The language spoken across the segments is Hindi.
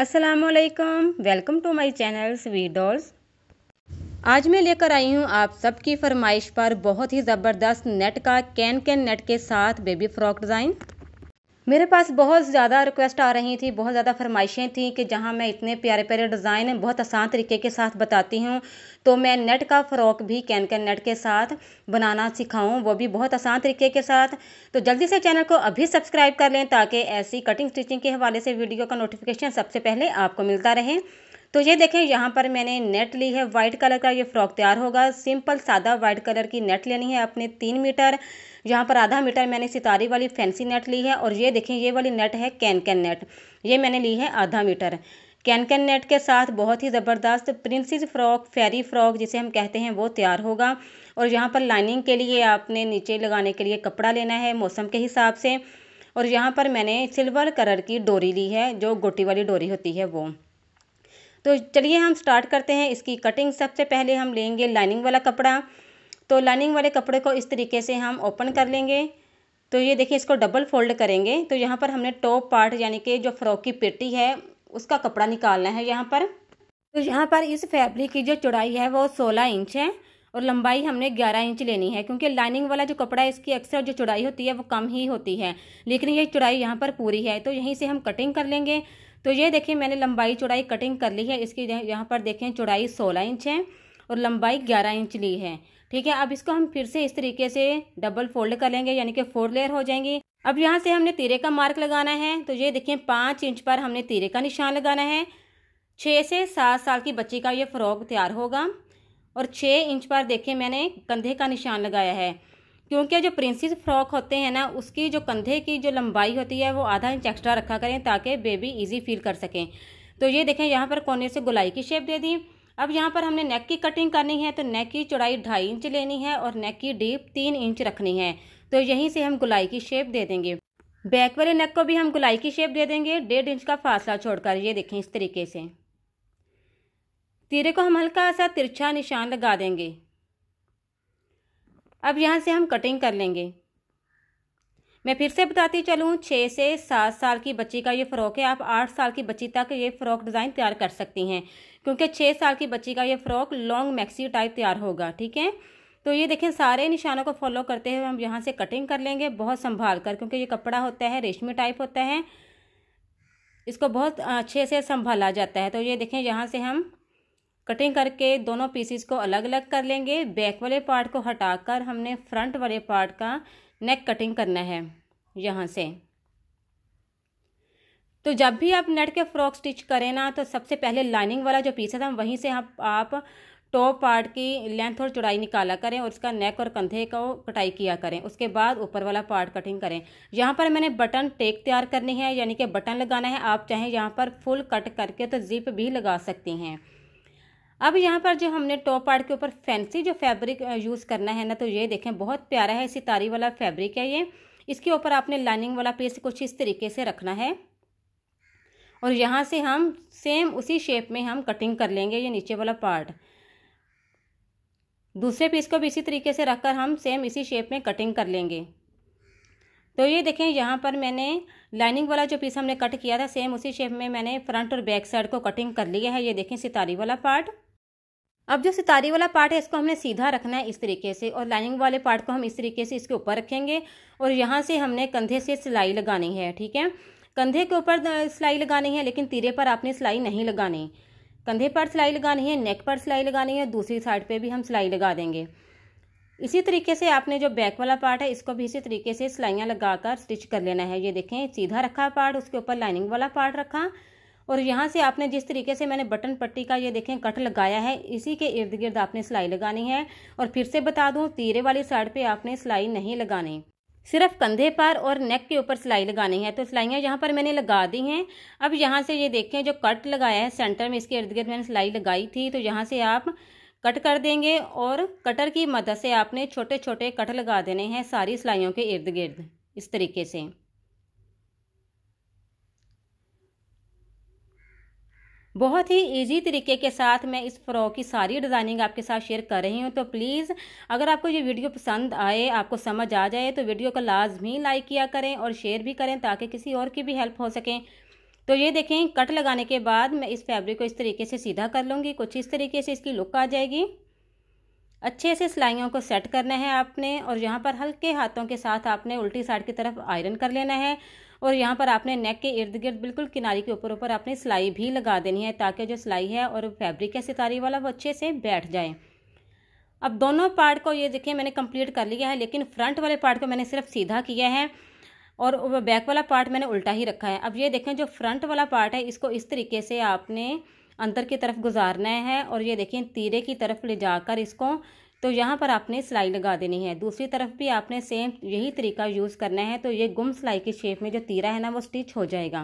असलकम welcome to my channel sweet dolls आज मैं लेकर आई हूँ आप सबकी फरमाइश पर बहुत ही ज़बरदस्त नेट का कैन कैन नेट के साथ बेबी फ्रॉक डिज़ाइन मेरे पास बहुत ज़्यादा रिक्वेस्ट आ रही थी बहुत ज़्यादा फरमाइशें थी कि जहाँ मैं इतने प्यारे प्यारे डिज़ाइन बहुत आसान तरीके के साथ बताती हूँ तो मैं नेट का फ़्रॉक भी कैन कैन नेट के साथ बनाना सिखाऊँ वो भी बहुत आसान तरीके के साथ तो जल्दी से चैनल को अभी सब्सक्राइब कर लें ताकि ऐसी कटिंग स्टिचिंग के हवाले से वीडियो का नोटिफिकेशन सबसे पहले आपको मिलता रहे तो ये देखें यहाँ पर मैंने नेट ली है वाइट कलर का ये फ्रॉक तैयार होगा सिंपल सादा वाइट कलर की नेट लेनी है अपने तीन मीटर यहाँ पर आधा मीटर मैंने सितारी वाली फैंसी नेट ली है और ये देखें ये वाली नेट है कैन कैन नेट ये मैंने ली है आधा मीटर कैन कैन नेट के साथ बहुत ही ज़बरदस्त प्रिंसेस फ्रॉक फेरी फ्रॉक जिसे हम कहते हैं वो तैयार होगा और यहाँ पर लाइनिंग के लिए आपने नीचे लगाने के लिए कपड़ा लेना है मौसम के हिसाब से और यहाँ पर मैंने सिल्वर कलर की डोरी ली है जो गोटी वाली डोरी होती है वो तो चलिए हम स्टार्ट करते हैं इसकी कटिंग सबसे पहले हम लेंगे लाइनिंग वाला कपड़ा तो लाइनिंग वाले कपड़े को इस तरीके से हम ओपन कर लेंगे तो ये देखिए इसको डबल फोल्ड करेंगे तो यहाँ पर हमने टॉप पार्ट यानी कि जो फ्रॉक की पेटी है उसका कपड़ा निकालना है यहाँ पर तो यहाँ पर इस फैब्रिक की जो चौड़ाई है वो सोलह इंच है और लंबाई हमने 11 इंच लेनी है क्योंकि लाइनिंग वाला जो कपड़ा है इसकी अक्सर जो चौड़ाई होती है वो कम ही होती है लेकिन ये चौड़ाई यहाँ पर पूरी है तो यहीं से हम कटिंग कर लेंगे तो ये देखिए मैंने लंबाई चौड़ाई कटिंग कर ली है इसकी यहाँ पर देखें चौड़ाई सोलह इंच है और लंबाई ग्यारह इंच ली है ठीक है अब इसको हम फिर से इस तरीके से डबल फोल्ड कर लेंगे यानी कि फोर लेयर हो जाएंगी अब यहाँ से हमने तीरे का मार्क लगाना है तो ये देखिए पाँच इंच पर हमने तीरे का निशान लगाना है छः से सात साल की बच्ची का ये फ़्रॉक तैयार होगा और छः इंच पर देखें मैंने कंधे का निशान लगाया है क्योंकि जो प्रिंसेस फ्रॉक होते हैं ना उसकी जो कंधे की जो लंबाई होती है वो आधा इंच एक्स्ट्रा रखा करें ताकि बेबी इजी फील कर सकें तो ये देखें यहाँ पर कोने से गुलाई की शेप दे दी अब यहाँ पर हमने नेक की कटिंग करनी है तो नेक की चौड़ाई ढाई इंच लेनी है और नेक की डीप तीन इंच रखनी है तो यहीं से हम गुलाई की शेप दे देंगे बैक वाले नेक को भी हम गुलाई की शेप दे देंगे डेढ़ इंच का फासला छोड़कर ये देखें इस तरीके से तीरे को हम हल्का सा तिरछा निशान लगा देंगे अब यहाँ से हम कटिंग कर लेंगे मैं फिर से बताती चलूँ छः से सात साल की बच्ची का ये फ़्रॉक है आप आठ साल की बच्ची तक ये फ़्रॉक डिज़ाइन तैयार कर सकती हैं क्योंकि छः साल की बच्ची का ये फ़्रॉक लॉन्ग मैक्सी टाइप तैयार होगा ठीक है तो ये देखें सारे निशानों को फॉलो करते हुए हम यहाँ से कटिंग कर लेंगे बहुत संभाल कर क्योंकि ये कपड़ा होता है रेशमी टाइप होता है इसको बहुत अच्छे से संभाला जाता है तो ये देखें यहाँ से हम कटिंग करके दोनों पीसीस को अलग अलग कर लेंगे बैक वाले पार्ट को हटाकर हमने फ्रंट वाले पार्ट का नेक कटिंग करना है यहाँ से तो जब भी आप नेट के फ्रॉक स्टिच करें ना तो सबसे पहले लाइनिंग वाला जो पीस है वहीं से आप, आप टॉप पार्ट की लेंथ और चौड़ाई निकाला करें और उसका नेक और कंधे को कटाई किया करें उसके बाद ऊपर वाला पार्ट कटिंग करें यहाँ पर मैंने बटन टेक तैयार करनी है यानी कि बटन लगाना है आप चाहें यहाँ पर फुल कट करके तो जिप भी लगा सकती हैं अब यहाँ पर जो हमने टॉप पार्ट के ऊपर फैंसी जो फैब्रिक यूज़ करना है ना तो ये देखें बहुत प्यारा है सितारी वाला फैब्रिक है ये इसके ऊपर आपने लाइनिंग वाला पीस कुछ इस तरीके से रखना है और यहाँ से हम सेम उसी शेप में हम कटिंग कर लेंगे ये नीचे वाला पार्ट दूसरे पीस को भी इसी तरीके से रखकर हम सेम इसी शेप में कटिंग कर लेंगे तो ये देखें यहाँ पर मैंने लाइनिंग वाला जो पीस हमने कट किया था सेम उसी शेप में मैंने फ्रंट और बैक साइड को कटिंग कर लिया है ये देखें सितारी वाला पार्ट अब जो सितारी वाला पार्ट है इसको हमने सीधा रखना है इस तरीके से और लाइनिंग वाले पार्ट को हम इस तरीके से इसके ऊपर रखेंगे और यहाँ से हमने कंधे से सिलाई लगानी है ठीक है कंधे के ऊपर सिलाई लगानी है लेकिन तीरे पर आपने सिलाई नहीं लगानी कंधे पर सिलाई लगानी है नेक पर सिलाई लगानी है दूसरी साइड पर भी हम सिलाई लगा देंगे इसी तरीके से आपने जो बैक वाला पार्ट है इसको भी इसी तरीके से सिलाइयाँ लगा स्टिच कर लेना है ये देखें सीधा रखा पार्ट उसके ऊपर लाइनिंग वाला पार्ट रखा और यहाँ से आपने जिस तरीके से मैंने बटन पट्टी का ये देखें कट लगाया है इसी के इर्द गिर्द आपने सिलाई लगानी है और फिर से बता दूँ तीरे वाली साइड पर आपने सिलाई नहीं लगानी सिर्फ कंधे पर और नेक के ऊपर सिलाई लगानी है तो सिलाइयाँ यहाँ पर मैंने लगा दी हैं अब यहाँ से ये देखें जो कट लगाया है सेंटर में इसके इर्द गिर्द मैंने सिलाई लगाई थी तो यहाँ से आप कट कर देंगे और कटर की मदद से आपने छोटे छोटे कट लगा देने हैं सारी सिलाइयों के इर्द गिर्द इस तरीके से बहुत ही ईजी तरीके के साथ मैं इस फ़्रॉक की सारी डिज़ाइनिंग आपके साथ शेयर कर रही हूँ तो प्लीज़ अगर आपको ये वीडियो पसंद आए आपको समझ आ जाए तो वीडियो को लाजमी लाइक किया करें और शेयर भी करें ताकि किसी और की भी हेल्प हो सकें तो ये देखें कट लगाने के बाद मैं इस फैब्रिक को इस तरीके से सीधा कर लूँगी कुछ इस तरीके से इसकी लुक आ जाएगी अच्छे से सिलाइयों को सेट करना है आपने और यहाँ पर हल्के हाथों के साथ आपने उल्टी साइड की तरफ आयरन कर लेना है और यहाँ पर आपने नेक के इर्द गिर्द बिल्कुल किनारे के ऊपर ऊपर आपने सिलाई भी लगा देनी है ताकि जो सिलाई है और फैब्रिक है सितारी वाला वो अच्छे से बैठ जाए अब दोनों पार्ट को ये देखिए मैंने कंप्लीट कर लिया है लेकिन फ्रंट वाले पार्ट को मैंने सिर्फ सीधा किया है और बैक वाला पार्ट मैंने उल्टा ही रखा है अब ये देखें जो फ्रंट वाला पार्ट है इसको इस तरीके से आपने अंदर की तरफ गुजारना है और ये देखें तीरे की तरफ ले जाकर इसको तो यहाँ पर आपने सिलाई लगा देनी है दूसरी तरफ भी आपने सेम यही तरीका यूज़ करना है तो ये गुम सिलाई की शेप में जो तीरा है ना वो स्टिच हो जाएगा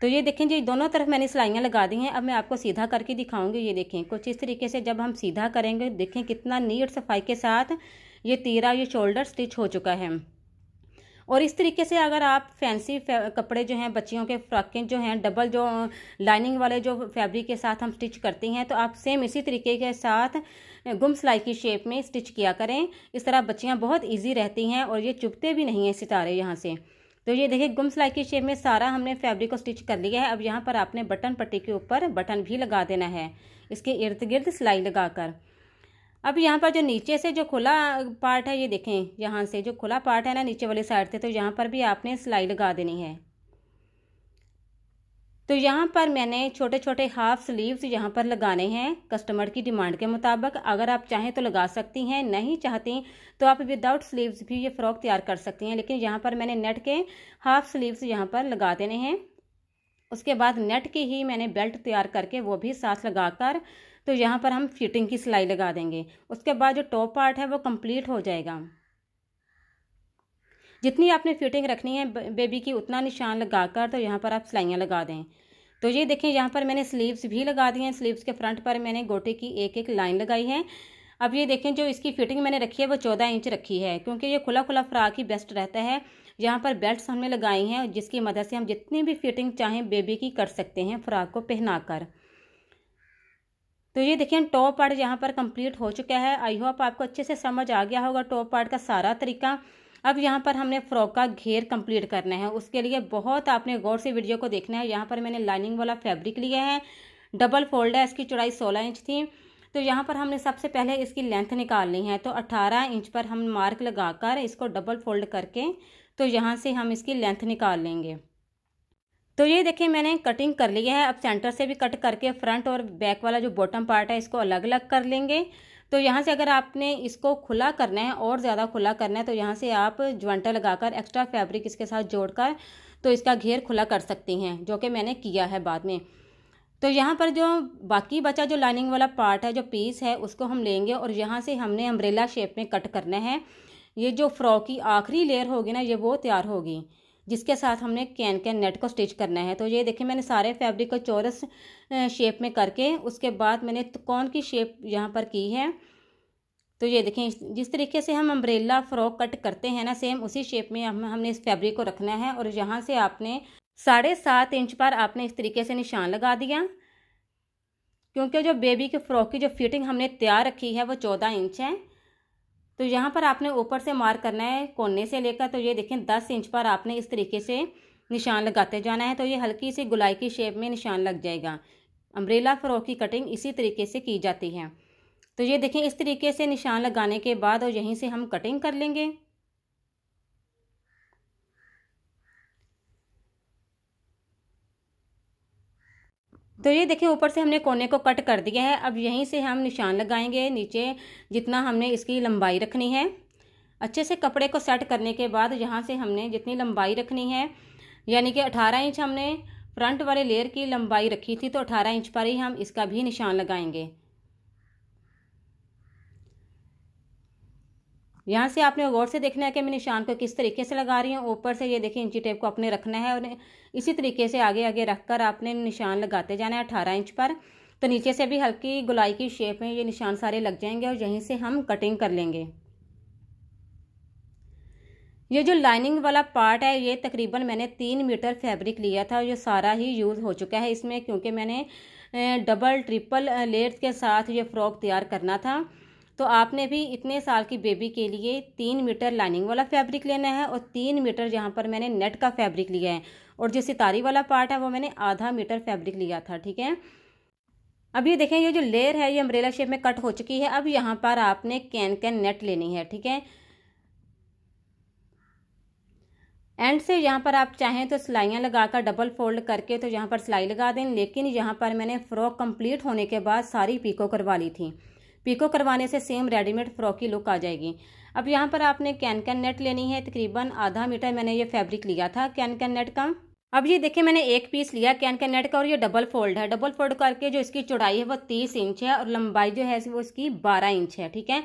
तो ये देखें जी दोनों तरफ मैंने सिलाइयाँ लगा दी हैं अब मैं आपको सीधा करके दिखाऊंगी ये देखें कुछ इस तरीके से जब हम सीधा करेंगे देखें कितना नीट सफाई के साथ ये तीरा ये शोल्डर स्टिच हो चुका है और इस तरीके से अगर आप फैंसी कपड़े जो हैं बच्चियों के फ्रॉकें जो हैं डबल जो लाइनिंग वाले जो फैब्रिक के साथ हम स्टिच करती हैं तो आप सेम इसी तरीके के साथ गुम सिलाई की शेप में स्टिच किया करें इस तरह बच्चियाँ बहुत ईजी रहती हैं और ये चुभते भी नहीं हैं सितारे यहाँ से तो ये देखिए गुम सिलाई की शेप में सारा हमने फैब्रिक को स्टिच कर लिया है अब यहाँ पर आपने बटन पट्टी के ऊपर बटन भी लगा देना है इसके इर्द गिर्द सिलाई लगाकर अब यहाँ पर जो नीचे से जो खुला पार्ट है ये देखें यहाँ से जो खुला पार्ट है ना नीचे वाली साइड से तो यहाँ पर भी आपने सिलाई लगा देनी है तो यहाँ पर मैंने छोटे छोटे हाफ स्लीव्स यहाँ पर लगाने हैं कस्टमर की डिमांड के मुताबिक अगर आप चाहें तो लगा सकती हैं नहीं चाहती तो आप विदाउट स्लीव्स भी ये फ़्रॉक तैयार कर सकती हैं लेकिन यहाँ पर मैंने नेट के हाफ स्लीव्स यहाँ पर लगा देने हैं उसके बाद नेट की ही मैंने बेल्ट तैयार करके वो भी साथ लगा कर तो यहाँ पर हम फिटिंग की सिलाई लगा देंगे उसके बाद जो टॉप पार्ट है वो कंप्लीट हो जाएगा जितनी आपने फिटिंग रखनी है बेबी की उतना निशान लगा कर तो यहाँ पर आप सिलाइयाँ लगा दें तो ये देखें यहाँ पर मैंने स्लीव्स भी लगा दी हैं स्लीव्स के फ्रंट पर मैंने गोटे की एक एक लाइन लगाई है अब ये देखें जो इसकी फिटिंग मैंने रखी है वो चौदह इंच रखी है क्योंकि ये खुला खुला फ्राक ही बेस्ट रहता है यहाँ पर बेल्ट्स हमने लगाई हैं जिसकी मदद से हम जितनी भी फिटिंग चाहें बेबी की कर सकते हैं फ्राक को पहनाकर तो ये देखिए टॉप पार्ट यहाँ पर कंप्लीट हो चुका है आई होप आपको अच्छे से समझ आ गया होगा टॉप पार्ट का सारा तरीका अब यहाँ पर हमने फ्रॉक का घेर कंप्लीट करना है उसके लिए बहुत आपने गौर से वीडियो को देखना है यहाँ पर मैंने लाइनिंग वाला फैब्रिक लिया है डबल फोल्ड है इसकी चौड़ाई सोलह इंच थी तो यहाँ पर हमने सबसे पहले इसकी लेंथ निकालनी है तो अट्ठारह इंच पर हम मार्क लगाकर इसको डबल फोल्ड करके तो यहाँ से हम इसकी लेंथ निकाल लेंगे तो ये देखिए मैंने कटिंग कर ली है अब सेंटर से भी कट करके फ्रंट और बैक वाला जो बॉटम पार्ट है इसको अलग अलग कर लेंगे तो यहाँ से अगर आपने इसको खुला करना है और ज़्यादा खुला करना है तो यहाँ से आप ज्वेंटर लगाकर एक्स्ट्रा फैब्रिक इसके साथ जोड़कर तो इसका घेर खुला कर सकती हैं जो कि मैंने किया है बाद में तो यहाँ पर जो बाकी बचा जो लाइनिंग वाला पार्ट है जो पीस है उसको हम लेंगे और यहाँ से हमने अम्ब्रेला शेप में कट करना है ये जो फ्रॉक की आखिरी लेयर होगी ना ये वो तैयार होगी जिसके साथ हमने कैन के नेट को स्टिच करना है तो ये देखिए मैंने सारे फैब्रिक को चौरस शेप में करके उसके बाद मैंने कौन की शेप यहाँ पर की है तो ये देखें जिस तरीके से हम अम्ब्रेला फ्रॉक कट करते हैं ना सेम उसी शेप में हम हमने इस फैब्रिक को रखना है और यहाँ से आपने साढ़े सात इंच पर आपने इस तरीके से निशान लगा दिया क्योंकि जो बेबी के फ्रॉक की जो फिटिंग हमने तैयार रखी है वो चौदह इंच है तो यहाँ पर आपने ऊपर से मार्क करना है कोने से लेकर तो ये देखें दस इंच पर आपने इस तरीके से निशान लगाते जाना है तो ये हल्की सी गुलाई की शेप में निशान लग जाएगा अम्ब्रेला फ्रॉक की कटिंग इसी तरीके से की जाती है तो ये देखें इस तरीके से निशान लगाने के बाद और यहीं से हम कटिंग कर लेंगे तो ये देखिए ऊपर से हमने कोने को कट कर दिया है अब यहीं से हम निशान लगाएंगे नीचे जितना हमने इसकी लंबाई रखनी है अच्छे से कपड़े को सेट करने के बाद यहाँ से हमने जितनी लंबाई रखनी है यानी कि अठारह इंच हमने फ्रंट वाले लेयर की लंबाई रखी थी तो अठारह इंच पर ही हम इसका भी निशान लगाएंगे यहाँ से आपने गौर से देखना है कि मैं निशान को किस तरीके से लगा रही हूँ ऊपर से ये देखिए इंची टेप को अपने रखना है और इसी तरीके से आगे आगे रख कर आपने निशान लगाते जाना है अठारह इंच पर तो नीचे से भी हल्की गुलाई की शेप में ये निशान सारे लग जाएंगे और यहीं से हम कटिंग कर लेंगे ये जो लाइनिंग वाला पार्ट है ये तकरीबन मैंने तीन मीटर फैब्रिक लिया था ये सारा ही यूज़ हो चुका है इसमें क्योंकि मैंने डबल ट्रिपल लेयर्स के साथ ये फ़्रॉक तैयार करना था तो आपने भी इतने साल की बेबी के लिए तीन मीटर लाइनिंग वाला फैब्रिक लेना है और तीन मीटर यहाँ पर मैंने नेट का फैब्रिक लिया है और जो सितारी वाला पार्ट है वो मैंने आधा मीटर फैब्रिक लिया था ठीक है अब ये देखें ये जो लेयर है ये अम्ब्रेला शेप में कट हो चुकी है अब यहाँ पर आपने कैन कैन नेट लेनी है ठीक है एंड से यहाँ पर आप चाहें तो सिलाइयाँ लगाकर डबल फोल्ड करके तो यहाँ पर सिलाई लगा दें लेकिन यहाँ पर मैंने फ़्रॉक कंप्लीट होने के बाद सारी पीको करवा ली थी पीको करवाने से सेम रेडीमेड फ्रॉक की लुक आ जाएगी अब यहाँ पर आपने कैन कैन नेट लेनी है तकरीबन आधा मीटर मैंने ये फैब्रिक लिया था कैन कैन नेट का अब ये देखिए मैंने एक पीस लिया कैन कैन नेट का और ये डबल फोल्ड है डबल फोल्ड करके जो इसकी चौड़ाई है वो तीस इंच है और लंबाई जो है वो इसकी बारह इंच है ठीक है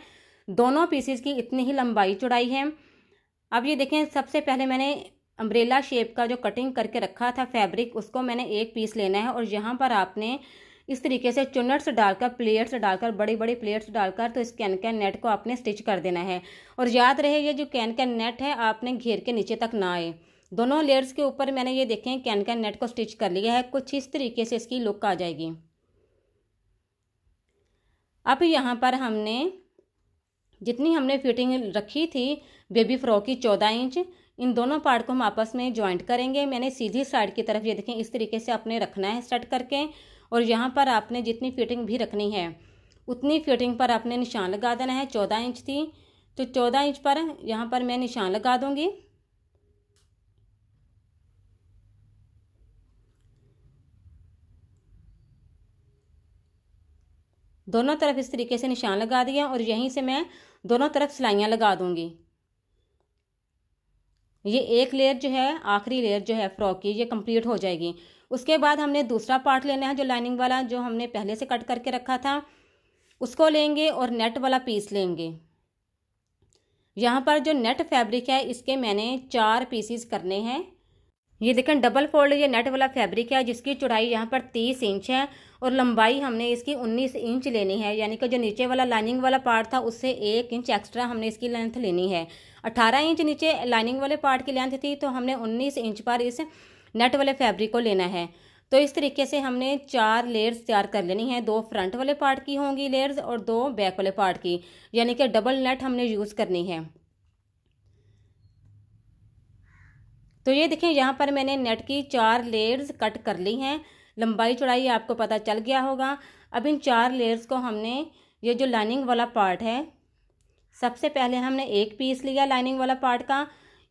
दोनों पीसेस की इतनी ही लंबाई चौड़ाई है अब ये देखें सबसे पहले मैंने अम्ब्रेला शेप का जो कटिंग करके रखा था फैब्रिक उसको मैंने एक पीस लेना है और यहाँ पर आपने इस तरीके से चुनट्स डालकर प्लेयर्स डालकर बड़े बड़े प्लेयर्स डालकर तो इस कैन कैन नेट को आपने स्टिच कर देना है और याद रहे ये जो कैन कैन नेट है आपने घेर के नीचे तक ना आए दोनों लेयर्स के ऊपर मैंने ये देखें कैन कैन नेट को स्टिच कर लिया है कुछ इस तरीके से इसकी लुक आ जाएगी अब यहाँ पर हमने जितनी हमने फिटिंग रखी थी बेबी फ्रॉक की चौदह इंच इन दोनों पार्ट को हम आपस में ज्वाइंट करेंगे मैंने सीधी साइड की तरफ ये देखें इस तरीके से आपने रखना है स्टार्ट करके और यहाँ पर आपने जितनी फिटिंग भी रखनी है उतनी फिटिंग पर आपने निशान लगा देना है चौदह इंच थी तो चौदह इंच पर यहाँ पर मैं निशान लगा दूँगी दोनों तरफ इस तरीके से निशान लगा दिया और यहीं से मैं दोनों तरफ सिलाइयाँ लगा दूँगी ये एक लेयर जो है आखिरी लेयर जो है फ्रॉक की ये कंप्लीट हो जाएगी उसके बाद हमने दूसरा पार्ट लेना है जो लाइनिंग वाला जो हमने पहले से कट करके रखा था उसको लेंगे और नेट वाला पीस लेंगे यहाँ पर जो नेट फैब्रिक है इसके मैंने चार पीसीस करने हैं ये देखें डबल फोल्ड ये नेट वाला फैब्रिक है जिसकी चौड़ाई यहाँ पर तीस इंच है और लंबाई हमने इसकी उन्नीस इंच लेनी है यानी कि जो नीचे वाला लाइनिंग वाला पार्ट था उससे एक इंच एक्स्ट्रा हमने इसकी लेंथ लेनी है 18 इंच नीचे लाइनिंग वाले पार्ट की लेंथ थी तो हमने 19 इंच पर इस नेट वाले फैब्रिक को लेना है तो इस तरीके से हमने चार लेयर्स तैयार कर लेनी है दो फ्रंट वाले पार्ट की होंगी लेयर्स और दो बैक वाले पार्ट की यानी कि डबल नेट हमने यूज़ करनी है तो ये देखें यहाँ पर मैंने नेट की चार लेयर्स कट कर ली हैं लंबाई चौड़ाई आपको पता चल गया होगा अब इन चार लेयर्स को हमने ये जो लाइनिंग वाला पार्ट है सबसे पहले हमने एक पीस लिया लाइनिंग वाला पार्ट का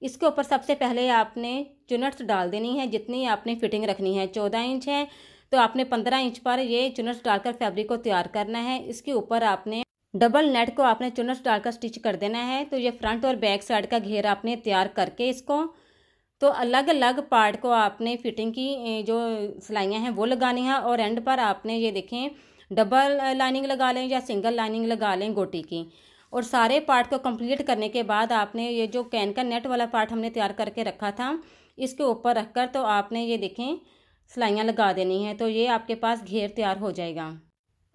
इसके ऊपर सबसे पहले आपने चुनट्स डाल देनी है जितनी आपने फिटिंग रखनी है चौदह इंच है तो आपने पंद्रह इंच पर ये चुनट्स डालकर फैब्रिक को तैयार करना है इसके ऊपर आपने डबल नेट को आपने चुनट्स डालकर स्टिच कर देना है तो ये फ्रंट और बैक साइड का घेर आपने तैयार करके इसको तो अलग अलग पार्ट को आपने फिटिंग की जो सिलाइयाँ हैं वो लगानी है और एंड पर आपने ये देखें डबल लाइनिंग लगा लें या सिंगल लाइनिंग लगा लें गोटी की और सारे पार्ट को कंप्लीट करने के बाद आपने ये जो कैन का नेट वाला पार्ट हमने तैयार करके रखा था इसके ऊपर रखकर तो आपने ये देखें सिलाइयाँ लगा देनी है तो ये आपके पास घेर तैयार हो जाएगा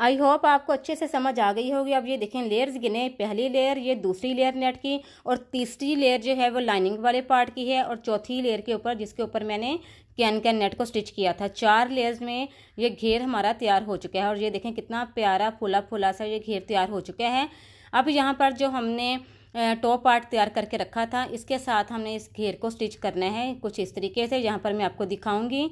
आई होप आपको अच्छे से समझ आ गई होगी अब ये देखें लेयर्स गिने पहली लेयर ये दूसरी लेयर नेट की और तीसरी लेयर जो है वो लाइनिंग वाले पार्ट की है और चौथी लेयर के ऊपर जिसके ऊपर मैंने कैन कैन नेट को स्टिच किया था चार लेयर्स में ये घेर हमारा तैयार हो चुका है और ये देखें कितना प्यारा फूला फूला सा ये घेर तैयार हो चुका है अब यहाँ पर जो हमने टॉप पार्ट तैयार करके रखा था इसके साथ हमने इस घेर को स्टिच करना है कुछ इस तरीके से यहाँ पर मैं आपको दिखाऊंगी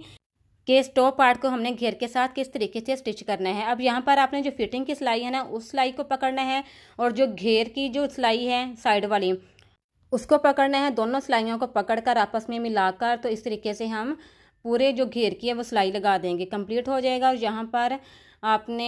कि इस टॉप पार्ट को हमने घेर के साथ किस तरीके से स्टिच करना है अब यहाँ पर आपने जो फिटिंग की सिलाई है ना उस सिलाई को पकड़ना है और जो घेर की जो सिलाई है साइड वाली उसको पकड़ना है दोनों सिलाइयों को कर आपस में मिलाकर तो इस तरीके से हम पूरे जो घेर की है वो सिलाई लगा देंगे कंप्लीट हो जाएगा और यहाँ पर आपने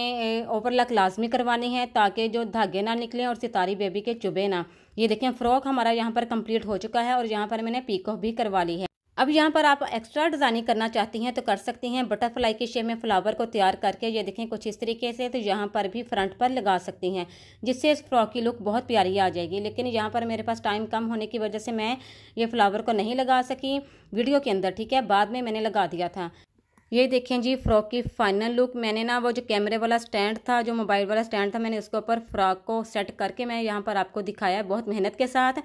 ओवरलक लाजमी करवानी है ताकि जो धागे ना निकलें और सितारी बेबी के चुभे ना ये देखें फ्रॉक हमारा यहाँ पर कंप्लीट हो चुका है और यहाँ पर मैंने पीको भी करवा ली है अब यहाँ पर आप एक्स्ट्रा डिज़ाइनिंग करना चाहती हैं तो कर सकती हैं बटरफ्लाई की शेप में फ्लावर को तैयार करके ये देखें कुछ इस तरीके से तो यहाँ पर भी फ्रंट पर लगा सकती हैं जिससे इस फ्रॉक की लुक बहुत प्यारी आ जाएगी लेकिन यहाँ पर मेरे पास टाइम कम होने की वजह से मैं ये फ्लावर को नहीं लगा सकी वीडियो के अंदर ठीक है बाद में मैंने लगा दिया था ये देखें जी फ्रॉक की फाइनल लुक मैंने ना वो जो कैमरे वाला स्टैंड था जो मोबाइल वाला स्टैंड था मैंने उसके ऊपर फ्रॉक को सेट करके मैं यहाँ पर आपको दिखाया है बहुत मेहनत के साथ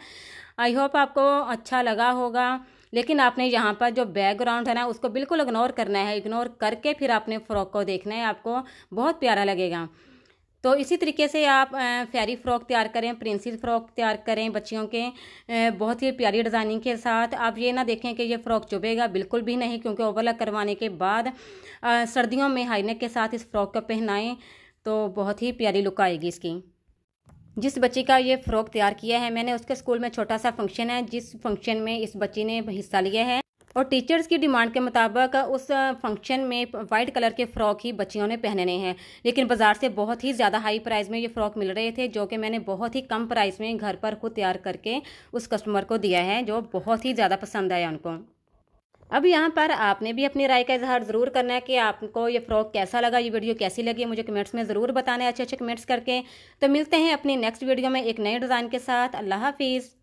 आई होप आपको अच्छा लगा होगा लेकिन आपने यहाँ पर जो बैकग्राउंड है ना उसको बिल्कुल इग्नोर करना है इग्नोर करके फिर आपने फ़्रॉक को देखना है आपको बहुत प्यारा लगेगा तो इसी तरीके से आप फेरी फ़्रॉक तैयार करें प्रिंसिल फ़्रॉक तैयार करें बच्चियों के बहुत ही प्यारी डिज़ाइनिंग के साथ आप ये ना देखें कि ये फ़्रॉक चुभेगा बिल्कुल भी नहीं क्योंकि ओवरलॉक करवाने के बाद सर्दियों में हाईनेक के साथ इस फ़्रॉक को पहनाएं तो बहुत ही प्यारी लुक आएगी इसकी जिस बच्ची का ये फ़्रॉक तैयार किया है मैंने उसके स्कूल में छोटा सा फंक्शन है जिस फंक्शन में इस बच्ची ने हिस्सा लिया है और टीचर्स की डिमांड के मुताबिक उस फंक्शन में वाइट कलर के फ़्रॉक ही बच्चियों ने पहनने हैं लेकिन बाज़ार से बहुत ही ज़्यादा हाई प्राइस में ये फ़्रॉक मिल रहे थे जो कि मैंने बहुत ही कम प्राइस में घर पर खुद तैयार करके उस कस्टमर को दिया है जो बहुत ही ज़्यादा पसंद आया उनको अब यहाँ पर आपने भी अपनी राय का इजहार ज़रूर करना है कि आपको ये फ़्रॉक कैसा लगा ये वीडियो कैसी लगी मुझे कमेंट्स में ज़रूर बताना है अच्छे अच्छे कमेंट्स करके तो मिलते हैं अपनी नेक्स्ट वीडियो में एक नए डिज़ाइन के साथ अल्लाह हाफिज़